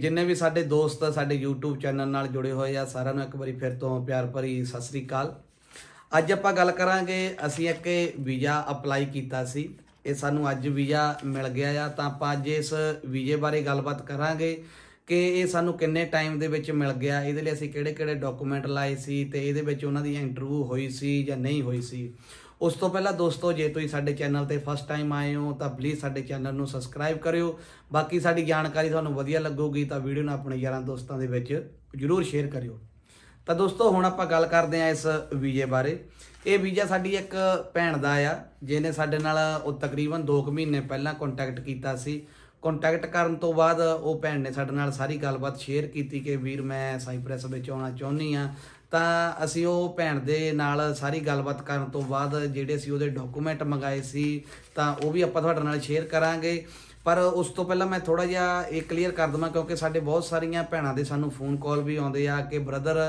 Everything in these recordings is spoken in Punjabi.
ਜਿੰਨੇ ਵੀ ਸਾਡੇ ਦੋਸਤ ਆ ਸਾਡੇ YouTube ਚੈਨਲ ਨਾਲ ਜੁੜੇ ਹੋਏ ਆ ਸਾਰਿਆਂ ਨੂੰ ਇੱਕ ਵਾਰੀ ਫਿਰ ਤੋਂ ਪਿਆਰ ਭਰੀ ਸਤਿ ਸ੍ਰੀ ਅਕਾਲ ਅੱਜ ਆਪਾਂ ਗੱਲ ਕਰਾਂਗੇ ਅਸੀਂ ਇੱਕ ਵੀਜ਼ਾ ਅਪਲਾਈ ਕੀਤਾ ਸੀ ਇਹ ਸਾਨੂੰ ਅੱਜ ਵੀਜ਼ਾ ਮਿਲ ਗਿਆ ਆ ਤਾਂ ਆਪਾਂ ਅੱਜ ਇਸ ਵੀਜ਼ੇ ਬਾਰੇ ਗੱਲਬਾਤ ਕਰਾਂਗੇ ਕਿ ਇਹ ਸਾਨੂੰ ਕਿੰਨੇ ਟਾਈਮ ਦੇ ਵਿੱਚ ਮਿਲ ਗਿਆ ਇਹਦੇ ਲਈ ਅਸੀਂ ਕਿਹੜੇ-ਕਿਹੜੇ ਡਾਕੂਮੈਂਟ ਲਾਏ ਸੀ ਤੇ ਇਹਦੇ ਵਿੱਚ ਉਹਨਾਂ ਦੀ ਇੰਟਰਵਿਊ ਹੋਈ ਸੀ ਜਾਂ ਨਹੀਂ ਹੋਈ ਸੀ ਉਸ ਤੋਂ ਪਹਿਲਾਂ ਦੋਸਤੋ ਜੇ ਤੁਸੀਂ ਸਾਡੇ ਚੈਨਲ ਤੇ ਫਸਟ ਟਾਈਮ ਆਏ ਹੋ ਤਾਂ ਪਲੀਜ਼ ਸਾਡੇ ਚੈਨਲ ਨੂੰ ਸਬਸਕ੍ਰਾਈਬ ਕਰਿਓ ਬਾਕੀ ਸਾਡੀ ਜਾਣਕਾਰੀ ਤੁਹਾਨੂੰ ਵਧੀਆ ਲੱਗੂਗੀ ਤਾਂ ਵੀਡੀਓ ਨੂੰ ਆਪਣੇ ਯਾਰਾਂ ਦੋਸਤਾਂ ਦੇ ਵਿੱਚ ਜਰੂਰ ਸ਼ੇਅਰ ਕਰਿਓ ਤਾਂ ਦੋਸਤੋ ਹੁਣ ਆਪਾਂ ਗੱਲ ਕਰਦੇ ਹਾਂ ਇਸ ਵੀਜ਼ੇ ਬਾਰੇ ਇਹ ਵੀਜ਼ਾ ਸਾਡੀ ਇੱਕ ਭੈਣ ਦਾ ਆ ਜਿਹਨੇ ਸਾਡੇ ਨਾਲ ਉਹ ਤਕਰੀਬਨ 2 ਮਹੀਨੇ ਪਹਿਲਾਂ ਕੰਟੈਕਟ ਕੀਤਾ ਸੀ ਕੰਟੈਕਟ ਕਰਨ ਤੋਂ ਬਾਅਦ ਉਹ ਭੈਣ ਨੇ ਸਾਡੇ ਨਾਲ ਸਾਰੀ ਗੱਲਬਾਤ ਸ਼ੇਅਰ ਕੀਤੀ ਕਿ ਵੀਰ ਮੈਂ ਸਾਈਪ੍ਰੈਸ ਵਿੱਚ ਆਉਣਾ ਚਾਹੁੰਦੀ ਆ ਤਾਂ ਅਸੀਂ ਉਹ ਭੈਣ ਦੇ ਨਾਲ ਸਾਰੀ ਗੱਲਬਾਤ ਕਰਨ ਤੋਂ ਬਾਅਦ ਜਿਹੜੇ ਅਸੀਂ ਉਹਦੇ ਡਾਕੂਮੈਂਟ ਮੰਗਾਏ ਸੀ ਤਾਂ ਉਹ ਵੀ ਆਪਾਂ ਤੁਹਾਡੇ ਨਾਲ ਸ਼ੇਅਰ ਕਰਾਂਗੇ ਪਰ ਉਸ ਤੋਂ ਪਹਿਲਾਂ ਮੈਂ ਥੋੜਾ ਜਿਹਾ ਇਹ ਕਲੀਅਰ ਕਰ ਦਵਾਂ ਕਿਉਂਕਿ ਸਾਡੇ ਬਹੁਤ ਸਾਰੀਆਂ ਭੈਣਾਂ ਦੇ ਸਾਨੂੰ ਫੋਨ ਕਾਲ ਵੀ ਆਉਂਦੇ ਆ ਕਿ ਬ੍ਰਦਰ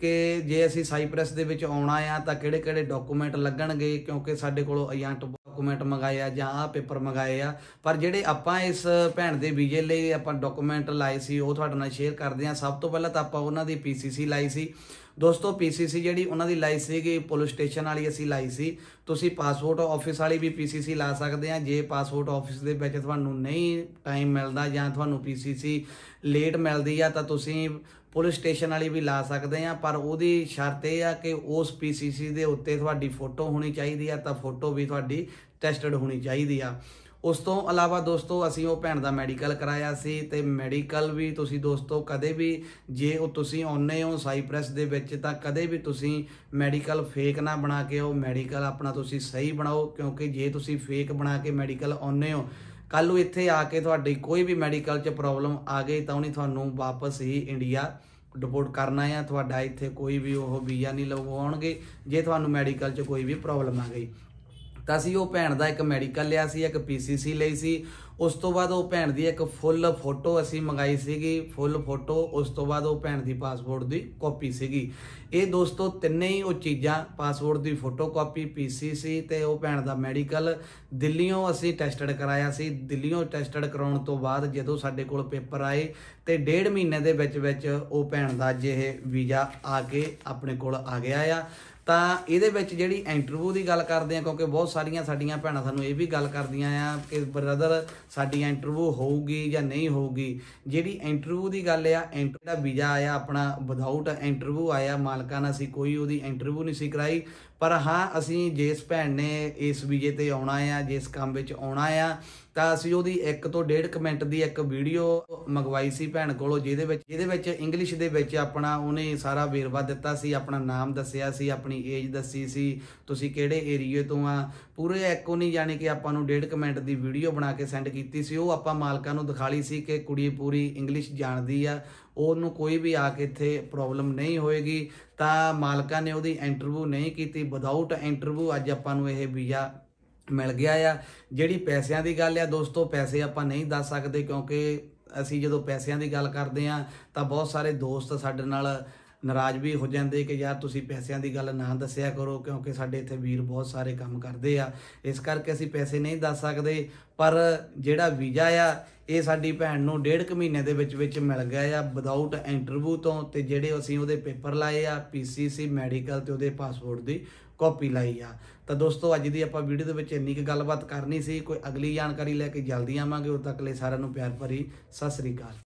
ਕਿ ਜੇ ਅਸੀਂ ਸਾਈਪ੍ਰੈਸ ਦੇ ਵਿੱਚ ਆਉਣਾ ਆ ਤਾਂ ਕਿਹੜੇ-ਕਿਹੜੇ ਡਾਕੂਮੈਂਟ ਲੱਗਣਗੇ ਕਿਉਂਕਿ ਸਾਡੇ ਕੋਲ ਏਜੰਟ ਡਾਕੂਮੈਂਟ ਮੰਗਾਏ ਆ ਜਾਂ ਆ ਪੇਪਰ ਮੰਗਾਏ ਆ ਪਰ ਜਿਹੜੇ ਆਪਾਂ ਇਸ ਭੈਣ ਦੇ ਵੀਜ਼ੇ ਲਈ ਆਪਾਂ ਡਾਕੂਮੈਂਟ ਲਾਏ ਸੀ ਉਹ ਤੁਹਾਡੇ ਨਾਲ ਸ਼ੇਅਰ ਕਰਦੇ ਆ ਸਭ ਤੋਂ ਪਹਿਲਾਂ ਤਾਂ ਆਪਾਂ ਉਹਨਾਂ ਦੀ ਪੀਸੀਸੀ ਲਾਈ ਸੀ ਦੋਸਤੋ ਪੀਸੀਸੀ ਜਿਹੜੀ ਉਹਨਾਂ ਦੀ ਲਾਈ ਕਿ ਪੁਲਿਸ ਸਟੇਸ਼ਨ ਵਾਲੀ ਅਸੀਂ ਲਾਈ ਸੀ ਤੁਸੀਂ ਪਾਸਪੋਰਟ ਆਫਿਸ ਵਾਲੀ ਵੀ ਪੀਸੀਸੀ ਲਾ ਸਕਦੇ ਆ ਜੇ ਪਾਸਪੋਰਟ ਆਫਿਸ ਦੇ ਵਿੱਚ ਤੁਹਾਨੂੰ ਨਹੀਂ ਟਾਈਮ ਮਿਲਦਾ ਜਾਂ ਤੁਹਾਨੂੰ ਪੀਸੀਸੀ ਲੇਟ ਮਿਲਦੀ ਆ ਤਾਂ ਤੁਸੀਂ ਪੁਲਿਸ ਸਟੇਸ਼ਨ ਵਾਲੀ ਵੀ ਲਾ ਸਕਦੇ ਆ ਪਰ ਉਹਦੀ ਸ਼ਰਤ ਇਹ ਆ ਕਿ ਉਸ ਪੀਸੀਸੀ ਦੇ ਉੱਤੇ ਤੁਹਾਡੀ ਫੋਟੋ ਹੋਣੀ ਚਾਹੀਦੀ ਆ ਤਾਂ ਫੋਟੋ ਵੀ ਤੁਹਾਡੀ ਟੈਸਟਡ ਹੋਣੀ ਚਾਹੀਦੀ ਆ ਉਸ ਤੋਂ ਇਲਾਵਾ ਦੋਸਤੋ ਅਸੀਂ ਉਹ ਭੈਣ ਦਾ ਮੈਡੀਕਲ ਕਰਾਇਆ ਸੀ ਤੇ ਮੈਡੀਕਲ ਵੀ ਤੁਸੀਂ ਦੋਸਤੋ ਕਦੇ ਵੀ ਜੇ ਉਹ ਤੁਸੀਂ ਆਉਨੇ ਹੋ ਸਾਈਪ੍ਰੈਸ ਦੇ ਵਿੱਚ ਤਾਂ ਕਦੇ ਵੀ ਤੁਸੀਂ ਮੈਡੀਕਲ ਫੇਕ ਨਾ ਬਣਾ ਕੇ ਉਹ ਮੈਡੀਕਲ ਆਪਣਾ ਤੁਸੀਂ ਸਹੀ ਬਣਾਓ ਕਿਉਂਕਿ ਜੇ ਤੁਸੀਂ ਫੇਕ ਬਣਾ ਕੇ ਮੈਡੀਕਲ ਆਉਨੇ ਹੋ ਕੱਲ ਨੂੰ ਇੱਥੇ ਆ ਕੇ ਤੁਹਾਡੀ ਕੋਈ ਵੀ ਮੈਡੀਕਲ 'ਚ ਪ੍ਰੋਬਲਮ ਆ ਗਈ ਤਾਂ ਉਹਨੇ ਤੁਹਾਨੂੰ ਵਾਪਸ ਹੀ ਇੰਡੀਆ ਡਿਪੋਰਟ ਕਰਨਾ ਆ ਤੁਹਾਡਾ ਇੱਥੇ ਕੋਈ ਵੀ ਉਹ ਵੀਜ਼ਾ ਨਹੀਂ ਲਗਵਾਉਣਗੇ ਜੇ ਤੁਹਾਨੂੰ ਮੈਡੀਕਲ 'ਚ ਕੋਈ ਵੀ ਪ੍ਰੋਬਲਮ ਆ ਗਈ ਤਾਂ ਅਸੀਂ ਉਹ ਭੈਣ ਦਾ ਇੱਕ ਮੈਡੀਕਲ ਲਿਆ ਸੀ ਇੱਕ ਪੀਸੀਸੀ ਲਈ ਸੀ ਉਸ ਤੋਂ ਬਾਅਦ ਉਹ ਭੈਣ ਦੀ ਇੱਕ ਫੁੱਲ ਫੋਟੋ ਅਸੀਂ ਮੰਗਾਈ ਸੀਗੀ ਫੁੱਲ ਫੋਟੋ ਉਸ ਤੋਂ ਬਾਅਦ ਉਹ ਭੈਣ ਦੀ ਪਾਸਪੋਰਟ ਦੀ ਕਾਪੀ ਸੀਗੀ ਇਹ ਦੋਸਤੋ ਤਿੰਨੇ ਹੀ ਉਹ ਚੀਜ਼ਾਂ ਪਾਸਪੋਰਟ ਦੀ ਫੋਟੋ ਕਾਪੀ ਪੀਸੀਸੀ ਤੇ ਉਹ ਭੈਣ ਦਾ ਮੈਡੀਕਲ ਦਿੱਲੀੋਂ ਅਸੀਂ ਟੈਸਟਡ ਕਰਾਇਆ ਸੀ ਦਿੱਲੀੋਂ ਟੈਸਟਡ ਕਰਾਉਣ ਤੋਂ ਬਾਅਦ ਜਦੋਂ ਸਾਡੇ ਕੋਲ ਪੇਪਰ ਆਏ ਤੇ ਡੇਢ ਮਹੀਨੇ ਦੇ ਵਿੱਚ ਵਿੱਚ ਉਹ ਭੈਣ ਦਾ ਜਿਹੇ ਵੀਜ਼ਾ ਆ ਕੇ ਆਪਣੇ ਕੋਲ ਆ ਗਿਆ ਆ ਤਾਂ ਇਹਦੇ ਵਿੱਚ ਜਿਹੜੀ ਇੰਟਰਵਿਊ ਦੀ ਗੱਲ ਕਰਦੇ ਆ ਕਿਉਂਕਿ ਬਹੁਤ ਸਾਰੀਆਂ ਸਾਡੀਆਂ ਭੈਣਾਂ ਸਾਨੂੰ ਇਹ ਵੀ ਗੱਲ ਕਰਦੀਆਂ ਆ ਕਿ ਬ੍ਰਦਰ ਸਾਡੀ ਇੰਟਰਵਿਊ ਹੋਊਗੀ ਜਾਂ ਨਹੀਂ ਹੋਊਗੀ ਜਿਹੜੀ ਇੰਟਰਵਿਊ ਦੀ ਗੱਲ ਆ ਦਾ ਵੀਜ਼ਾ ਆਇਆ ਆਪਣਾ ਵਿਦਆਊਟ ਇੰਟਰਵਿਊ ਆਇਆ ਮਾਲਕਾਂ ਨਾਲ ਅਸੀਂ ਕੋਈ ਉਹਦੀ ਇੰਟਰਵਿਊ ਨਹੀਂ ਸੀ ਕਰਾਈ ਪਰ ਹਾਂ ਅਸੀਂ ਜੇਸ ਭੈਣ ਨੇ ਇਸ ਵੀਜੇ ਤੇ ਆਉਣਾ ਆ ਜਿਸ ਕੰਮ ਵਿੱਚ ਆਉਣਾ ਆ ਤਾਂ ਅਸੀਂ ਉਹਦੀ ਇੱਕ ਤੋਂ ਡੇਢ ਕਮੈਂਟ ਦੀ ਇੱਕ ਵੀਡੀਓ ਮੰਗਵਾਈ ਸੀ ਭੈਣ ਕੋਲੋਂ ਜਿਹਦੇ ਵਿੱਚ ਜਿਹਦੇ ਵਿੱਚ ਇੰਗਲਿਸ਼ ਦੇ ਵਿੱਚ ਆਪਣਾ ਉਹਨੇ ਸਾਰਾ ਵੇਰਵਾ ਦਿੱਤਾ ਸੀ ਆਪਣਾ ਨਾਮ ਦੱਸਿਆ ਸੀ ਆਪਣੀ ਏਜ ਦੱਸੀ ਸੀ ਤੁਸੀਂ ਕਿਹੜੇ ਏਰੀਏ ਤੋਂ ਆ ਪੂਰੇ ਇੱਕੋ ਨਹੀਂ ਯਾਨੀ ਕਿ ਆਪਾਂ ਨੂੰ ਡੇਢ ਕਮੈਂਟ ਦੀ ਵੀਡੀਓ ਬਣਾ ਕੇ ਸੈਂਡ ਕੀਤੀ ਸੀ ਉਹ ਆਪਾਂ ਮਾਲਕਾਂ ਨੂੰ ਦਿਖਾ ਲਈ ਸੀ ਕਿ ਕੁੜੀ ਪੂਰੀ ਇੰਗਲਿਸ਼ ਜਾਣਦੀ ਆ ਉਹਨੂੰ ਕੋਈ ਵੀ ਆ ਕੇ ਇੱਥੇ ਪ੍ਰੋਬਲਮ ਨਹੀਂ ਹੋਏਗੀ ਤਾਂ ਮਾਲਕਾਂ ਨੇ ਉਹਦੀ ਇੰਟਰਵਿਊ ਨਹੀਂ ਕੀਤੀ ਵਿਦਆਊਟ ਇੰਟਰਵਿਊ ਅੱਜ ਆਪਾਂ ਨੂੰ ਇਹ ਵੀਜ਼ਾ ਮਿਲ ਗਿਆ ਆ ਜਿਹੜੀ ਪੈਸਿਆਂ ਦੀ ਗੱਲ ਆ ਦੋਸਤੋ ਪੈਸੇ ਆਪਾਂ ਨਹੀਂ ਦੱਸ ਸਕਦੇ ਕਿਉਂਕਿ ਅਸੀਂ ਜਦੋਂ ਪੈਸਿਆਂ ਦੀ ਗੱਲ ਕਰਦੇ ਆ ਤਾਂ ਬਹੁਤ ਸਾਰੇ ਦੋਸਤ ਸਾਡੇ ਨਾਲ ਨਾਰਾਜ਼ ਵੀ ਹੋ ਜਾਂਦੇ ਕਿ ਯਾਰ ਤੁਸੀਂ ਪੈਸਿਆਂ ਦੀ ਗੱਲ ਨਾ ਦੱਸਿਆ ਕਰੋ ਕਿਉਂਕਿ ਸਾਡੇ ਇੱਥੇ ਵੀਰ ਬਹੁਤ ਸਾਰੇ ਕੰਮ ਕਰਦੇ ਆ ਇਸ ਕਰਕੇ ਅਸੀਂ ਪੈਸੇ ਨਹੀਂ ਦੱਸ ਸਕਦੇ ਪਰ ਜਿਹੜਾ ਵੀਜ਼ਾ ਆ ਇਹ ਸਾਡੀ ਭੈਣ ਨੂੰ ਡੇਢ ਕੁ ਮਹੀਨੇ ਦੇ ਵਿੱਚ ਵਿੱਚ ਮਿਲ ਗਿਆ ਆ ਵਿਦਆਊਟ ਇੰਟਰਵਿਊ ਤੋਂ ਤੇ ਜਿਹੜੇ ਅਸੀਂ ਉਹਦੇ ਪੇਪਰ ਲਾਏ ਆ ਪੀਸੀਸੀ ਮੈਡੀਕਲ ਤੇ ਉਹਦੇ ਪਾਸਪੋਰਟ ਦੀ ਕਾਪੀ ਲਾਈ ਆ ਤਾਂ ਦੋਸਤੋ ਅੱਜ ਦੀ ਆਪਾਂ ਵੀਡੀਓ ਦੇ ਵਿੱਚ ਇੰਨੀ ਕੁ ਗੱਲਬਾਤ ਕਰਨੀ ਸੀ ਕੋਈ ਅਗਲੀ ਜਾਣਕਾਰੀ ਲੈ ਕੇ ਜਲਦੀ ਆਵਾਂਗੇ ਉਦੋਂ ਤੱਕ ਲਈ ਸਾਰਿਆਂ ਨੂੰ ਪਿਆਰ ਭਰੀ ਸਤਿ ਸ੍ਰੀ ਅਕਾਲ